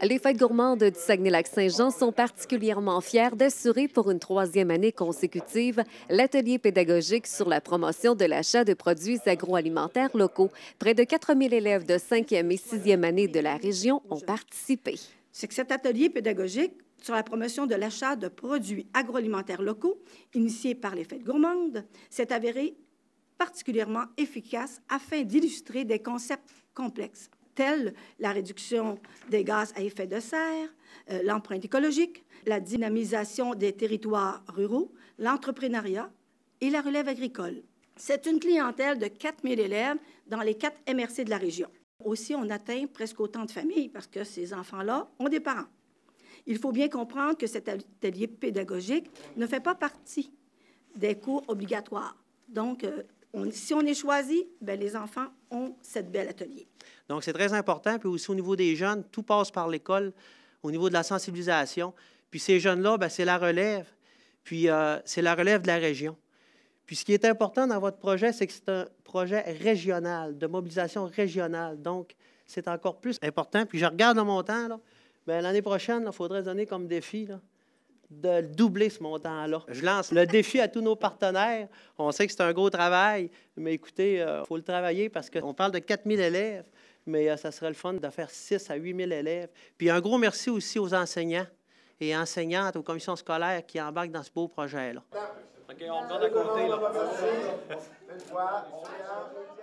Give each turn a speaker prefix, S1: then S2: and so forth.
S1: Les fêtes gourmandes du Saguenay-Lac-Saint-Jean sont particulièrement fiers d'assurer pour une troisième année consécutive l'atelier pédagogique sur la promotion de l'achat de produits agroalimentaires locaux. Près de 4000 élèves de
S2: 5e et 6e année de la région ont participé. C'est cet atelier pédagogique sur la promotion de l'achat de produits agroalimentaires locaux, initié par les fêtes gourmandes, s'est avéré particulièrement efficace afin d'illustrer des concepts complexes telles la réduction des gaz à effet de serre, euh, l'empreinte écologique, la dynamisation des territoires ruraux, l'entrepreneuriat et la relève agricole. C'est une clientèle de 4 000 élèves dans les quatre MRC de la région. Aussi, on atteint presque autant de familles parce que ces enfants-là ont des parents. Il faut bien comprendre que cet atelier pédagogique ne fait pas partie des cours obligatoires. Donc, euh, si on est choisi, bien, les enfants ont cette belle atelier.
S3: Donc, c'est très important. Puis aussi, au niveau des jeunes, tout passe par l'école, au niveau de la sensibilisation. Puis ces jeunes-là, ben, c'est la relève. Puis euh, c'est la relève de la région. Puis ce qui est important dans votre projet, c'est que c'est un projet régional, de mobilisation régionale. Donc, c'est encore plus important. Puis je regarde le montant. Ben, l'année prochaine, il faudrait donner comme défi là, de doubler ce montant-là. Je lance le défi à tous nos partenaires. On sait que c'est un gros travail, mais écoutez, il euh, faut le travailler parce qu'on parle de 4 000 élèves, mais euh, ça serait le fun de faire 6 à 8 000 élèves. Puis un gros merci aussi aux enseignants et enseignantes, aux commissions scolaires qui embarquent dans ce beau projet-là.
S2: OK, on à côté. Là.